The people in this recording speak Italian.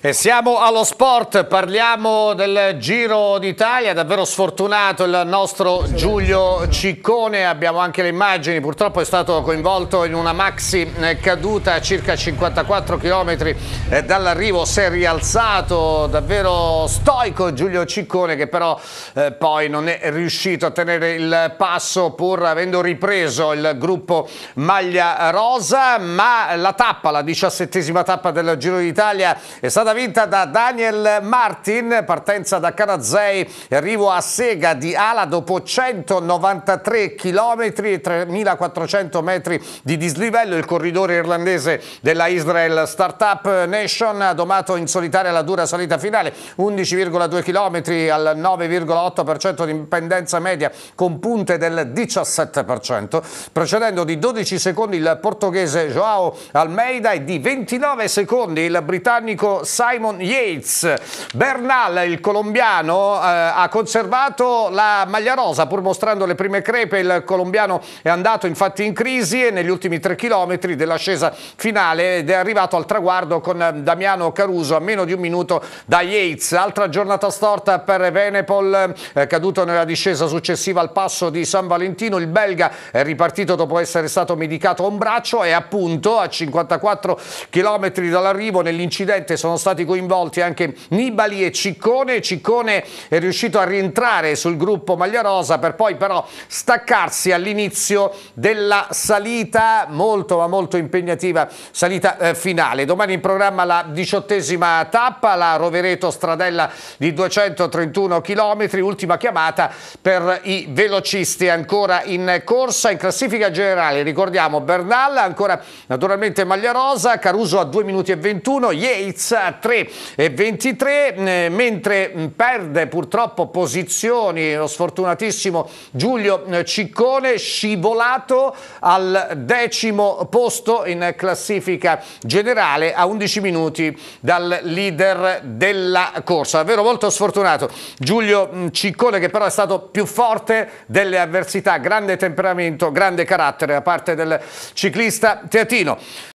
E siamo allo sport, parliamo del Giro d'Italia, davvero sfortunato il nostro Giulio Ciccone, abbiamo anche le immagini, purtroppo è stato coinvolto in una maxi eh, caduta a circa 54 km eh, dall'arrivo, si è rialzato, davvero stoico Giulio Ciccone che però eh, poi non è riuscito a tenere il passo pur avendo ripreso il gruppo Maglia Rosa, ma la tappa, la diciassettesima tappa del Giro d'Italia è stata stata vinta da Daniel Martin, partenza da Canazzei, arrivo a Sega di Ala dopo 193 km e 3400 metri di dislivello, il corridore irlandese della Israel Startup Nation ha domato in solitaria la dura salita finale, 11,2 km al 9,8% di pendenza media con punte del 17%, precedendo di 12 secondi il portoghese Joao Almeida e di 29 secondi il britannico Simon Yates. Bernal, il colombiano, eh, ha conservato la maglia rosa pur mostrando le prime crepe. Il colombiano è andato infatti in crisi e negli ultimi tre chilometri dell'ascesa finale ed è arrivato al traguardo con eh, Damiano Caruso a meno di un minuto da Yates. Altra giornata storta per Venepol, eh, caduto nella discesa successiva al passo di San Valentino. Il belga è ripartito dopo essere stato medicato a un braccio e appunto a 54 chilometri dall'arrivo nell'incidente sono stati stati coinvolti anche Nibali e Ciccone, Ciccone è riuscito a rientrare sul gruppo Maglia Rosa per poi però staccarsi all'inizio della salita molto ma molto impegnativa salita eh, finale. Domani in programma la diciottesima tappa, la Rovereto Stradella di 231 km, ultima chiamata per i velocisti ancora in corsa. In classifica generale ricordiamo Bernal, ancora naturalmente Maglia Rosa, Caruso a 2 minuti e 21, Yates a 3,23 eh, mentre mm, perde purtroppo posizioni lo sfortunatissimo Giulio eh, Ciccone scivolato al decimo posto in classifica generale a 11 minuti dal leader della corsa davvero molto sfortunato Giulio mm, Ciccone che però è stato più forte delle avversità grande temperamento grande carattere da parte del ciclista teatino